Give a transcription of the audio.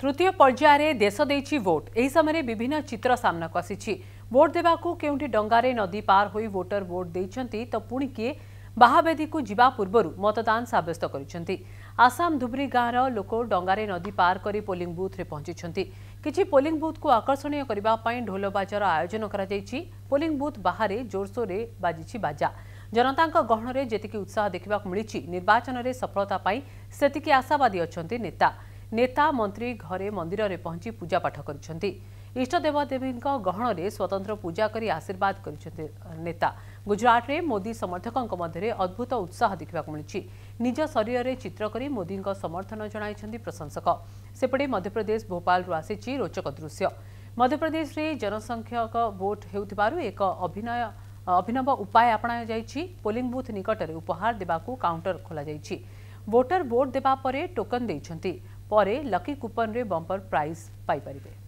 तृतीय पर्यायर देश दे भोट यह समय विभिन्न चित्र सामना को आसी भोट देवा क्योंटी डंगे नदी पार हो भोटर भोट देते तो पुणी किए बाहावेदी को जवा पूर्व मतदान सब्यस्त कर आसाम धुबरी गांव लोक डंगे नदी पार कर पोलिंग बुथ में पहुंची किसी पोलिंग बुथ को आकर्षण करने ढोलबाजार आयोजन कर बुथ बाहर जोरसोर बाजि बाजा जनता गहन में जी उत्साह देखा मिली निर्वाचन में सफलता आशावादी अच्छा नेता नेता मंत्री घरे मंदिर में पहंच पूजापाठ कर इष्टदेवदेवी गहन से स्वतंत्र पूजा करी आशीर्वाद करता गुजरात में मोदी समर्थकों मध्य अद्भुत उत्साह देखा मिली निज शरीर में चित्रको मोदी समर्थन जन प्रशंसक सेपटे मध्यप्रदेश भोपाल आसी रोचक दृश्य मध्यप्रदेश में जनसंख्यक भोट हो एक अभिनय अभिनव उपाय अपणा जा पोलींग बुथ निकटने उपहार देवा काउंटर खोल भोटर वोट देवा टोकन देखते पर लकी कूपन में बम्पर प्राइज पाइपारे